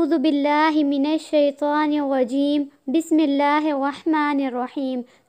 अऊज़बिल्लिमिनशैतरजीम बिसमीम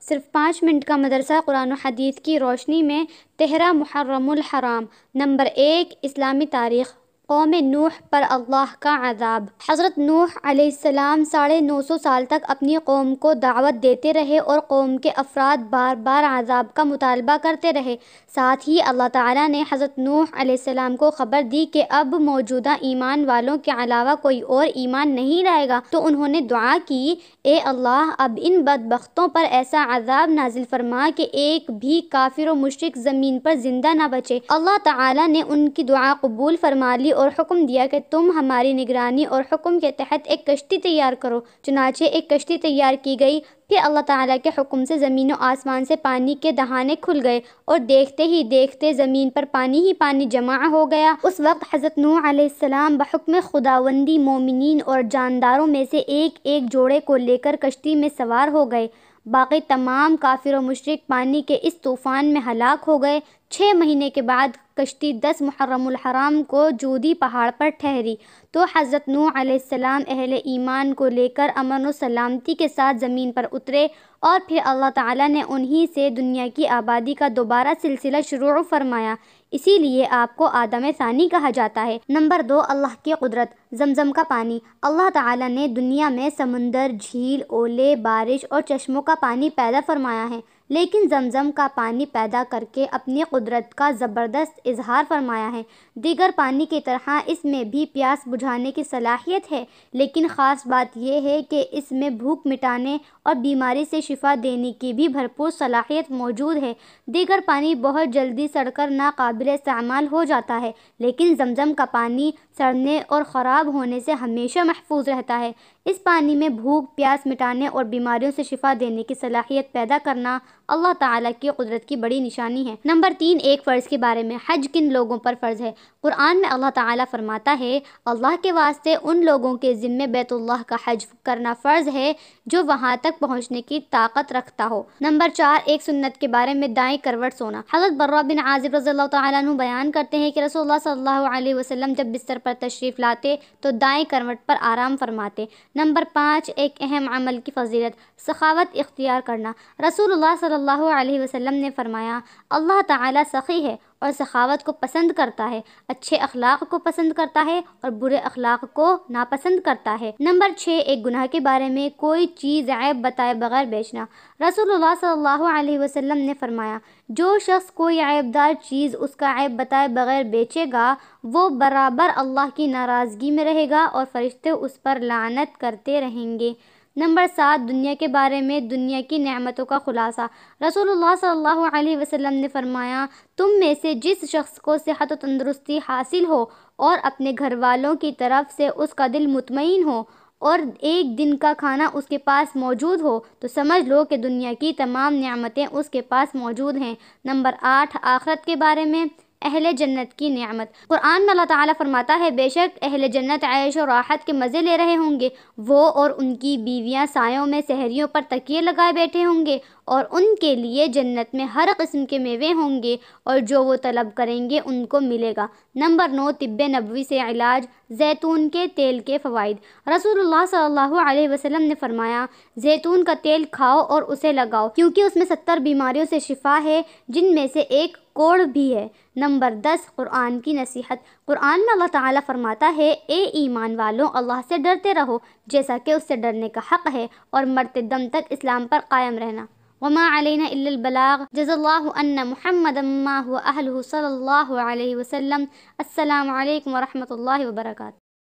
सिर्फ पाँच मिनट का मदरसा कुरान हदीस की रोशनी में तेहरा मुहर्रमुल हराम नंबर एक इस्लामी तारीख़ कौम नूह पर अल्लाह का आज़ाब हज़रत नूह सलाम साढ़े नौ सौ साल तक अपनी कौम को दावत देते रहे और कौम के अफराद बार बार आज़ाब का मुतालबा करते रहे साथ ही अल्लाह ताला ने हज़रत नूह सलाम को ख़बर दी कि अब मौजूदा ईमान वालों के अलावा कोई और ईमान नहीं रहेगा तो उन्होंने दुआ की ए अल्लाह अब इन बदबख्तों पर ऐसा आज़ाब नाजिल फरमा के एक भी काफिर व मुशरक ज़मीन पर ज़िंदा ना बचे अल्लाह ताला ने उनकी दुआ कबूल फरमा ली और हुक्म दिया कि तुम हमारी निगरानी और हुक्म के तहत एक कश्ती तैयार करो चुनाचे एक कश्ती तैयार की गई फिर अल्लाह ताला के हुक्म से ज़मीन और आसमान से पानी के दहाने खुल गए और देखते ही देखते ज़मीन पर पानी ही पानी जमा हो गया उस वक्त हज़रत नूह आसमाम बहकम खुदावंदी मोमिन और जानदारों में से एक एक जोड़े को लेकर कश्ती में सवार हो गए बाकी तमाम काफिर और मशरक पानी के इस तूफ़ान में हलाक हो गए छः महीने के बाद कश्ती दस मुहर्रम को जोदी पहाड़ पर ठहरी तो हज़रत नू आसमाम अहल ईमान को लेकर अमन और सलामती के साथ ज़मीन पर उतरे और फिर अल्लाह ताला ने उन्हीं से दुनिया की आबादी का दोबारा सिलसिला शुरू फरमाया इसीलिए आपको आदम सानी कहा जाता है नंबर दो अल्लाह की कुदरत जमजम का पानी अल्लाह ताला ने दुनिया में समंदर झील ओले बारिश और चश्मों का पानी पैदा फरमाया है लेकिन जमज़म का पानी पैदा करके अपनी कुदरत का ज़बरदस्त इजहार फरमाया है दीगर पानी की तरह इसमें भी प्यास बुझाने की सलाहियत है लेकिन ख़ास बात यह है कि इसमें भूख मिटाने और बीमारी से शिफा देने की भी भरपूर सलाहियत मौजूद है दीगर पानी बहुत जल्दी सड़कर नाकबिल इस्तेमाल हो जाता है लेकिन जमज़म का पानी सड़ने और ख़राब होने से हमेशा महफूज रहता है इस पानी में भूख प्यास मिटाने और बीमारियों से शिफा देने की सलाहियत पैदा करना अल्लाह ताला की कुदरत की बड़ी निशानी है नंबर तीन एक फ़र्ज़ के बारे में हज किन लोगों पर फ़र्ज़ है कुरान में अल्लाह ताला फरमाता है अल्लाह के वास्ते उन लोगों के ज़िम्मे बैतुल्लाह का हज करना फ़र्ज़ है जो वहाँ तक पहुँचने की ताकत रखता हो नंबर चार एक सुन्नत के बारे में दाएँ करवट सोना हजरत बर्रा बिन आजिब रज़ी तु बयान करते हैं कि रसोल्ला सल्ला वसलम जब बिस्तर पर तशरीफ़ लाते तो दाएँ करवट पर आराम फरमाते नंबर पाँच एक अहम अमल की फजीलत सखावत इख्तियार करना रसूल सल्लल्लाहु अलैहि वसल्लम ने फ़रमाया अल्लाह ताला सखी है और सखावत को पसंद करता है अच्छे अखलाक को पसंद करता है और बुरे अखलाक को नापसंद करता है नंबर छः एक गुनाह के बारे में कोई चीज़ ऐब बताए बगैर बेचना रसूलुल्लाह सल्लल्लाहु अलैहि वसल्लम ने फरमाया जो शख्स कोई ऐबदार चीज़ उसका ऐब बताए बगैर बेचेगा वो बराबर अल्लाह की नाराज़गी में रहेगा और फरिश्ते उस पर लानत करते रहेंगे नंबर सात दुनिया के बारे में दुनिया की नमतों का खुलासा रसूलुल्लाह सल्लल्लाहु अलैहि वसल्लम ने फरमाया तुम में से जिस शख्स को सेहत व तंदरुस्ती हासिल हो और अपने घर वालों की तरफ से उसका दिल मुतमिन हो और एक दिन का खाना उसके पास मौजूद हो तो समझ लो कि दुनिया की तमाम नियामतें उसके पास मौजूद हैं नंबर आठ आखरत के बारे में अहल जन्नत की नियामत कुरान में अल्लाह ताला फरमाता है बेशक अहल जन्नत आयश और राहत के मज़े ले रहे होंगे वो और उनकी बीवियाँ सायों में सहरियों पर तकिए लगाए बैठे होंगे और उनके लिए जन्नत में हर किस्म के मेवे होंगे और जो वो तलब करेंगे उनको मिलेगा नंबर नौ तिब नबी से इलाज जैतून के तेल के फ़वाद रसूलुल्लाह सल्लल्लाहु अलैहि वसल्लम ने फरमाया जैतून का तेल खाओ और उसे लगाओ क्योंकि उसमें सत्तर बीमारियों से शिफा है जिनमें से एक कोड़ भी है नंबर दस कुरान की नसीहत कुरान में अल्लाह ताला फरमाता है ए ईमान वालों अल्लाह से डरते रहो जैसा कि उससे डरने का हक़ है और मरते दम तक इस्लाम पर कायम रहना وما علينا إلا البلاغ جزى الله أن محمدا ما هو أهله صلى الله عليه وسلم السلام عليكم ورحمة الله وبركاته